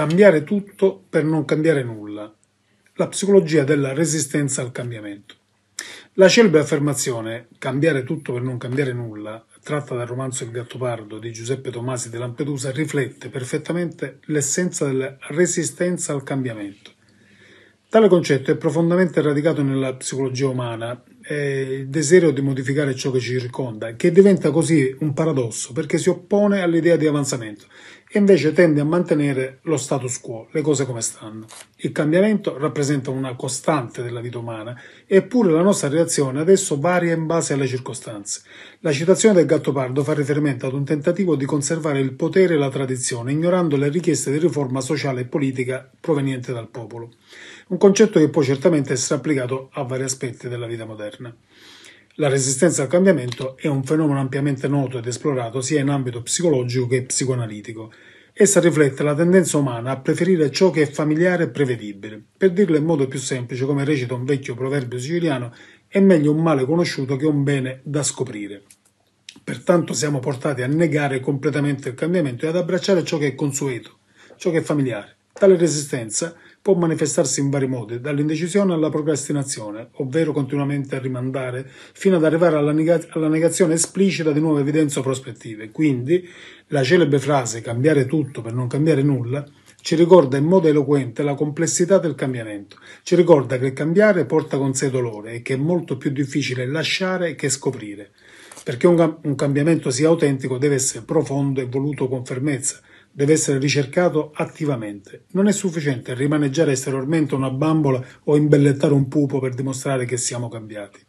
Cambiare tutto per non cambiare nulla. La psicologia della resistenza al cambiamento. La celebre affermazione cambiare tutto per non cambiare nulla, tratta dal romanzo Il Gattopardo di Giuseppe Tomasi di Lampedusa, riflette perfettamente l'essenza della resistenza al cambiamento. Tale concetto è profondamente radicato nella psicologia umana il desiderio di modificare ciò che ci circonda, che diventa così un paradosso perché si oppone all'idea di avanzamento e invece tende a mantenere lo status quo, le cose come stanno. Il cambiamento rappresenta una costante della vita umana, eppure la nostra reazione adesso varia in base alle circostanze. La citazione del Gattopardo fa riferimento ad un tentativo di conservare il potere e la tradizione, ignorando le richieste di riforma sociale e politica proveniente dal popolo. Un concetto che può certamente essere applicato a vari aspetti della vita moderna moderna. La resistenza al cambiamento è un fenomeno ampiamente noto ed esplorato sia in ambito psicologico che psicoanalitico. Essa riflette la tendenza umana a preferire ciò che è familiare e prevedibile. Per dirlo in modo più semplice, come recita un vecchio proverbio siciliano, è meglio un male conosciuto che un bene da scoprire. Pertanto siamo portati a negare completamente il cambiamento e ad abbracciare ciò che è consueto, ciò che è familiare. Tale resistenza può manifestarsi in vari modi, dall'indecisione alla procrastinazione, ovvero continuamente a rimandare, fino ad arrivare alla, nega- alla negazione esplicita di nuove evidenze o prospettive. Quindi, la celebre frase cambiare tutto per non cambiare nulla ci ricorda in modo eloquente la complessità del cambiamento, ci ricorda che cambiare porta con sé dolore e che è molto più difficile lasciare che scoprire. Perché un, un cambiamento sia autentico deve essere profondo e voluto con fermezza, deve essere ricercato attivamente. Non è sufficiente rimaneggiare esteriormente una bambola o imbellettare un pupo per dimostrare che siamo cambiati.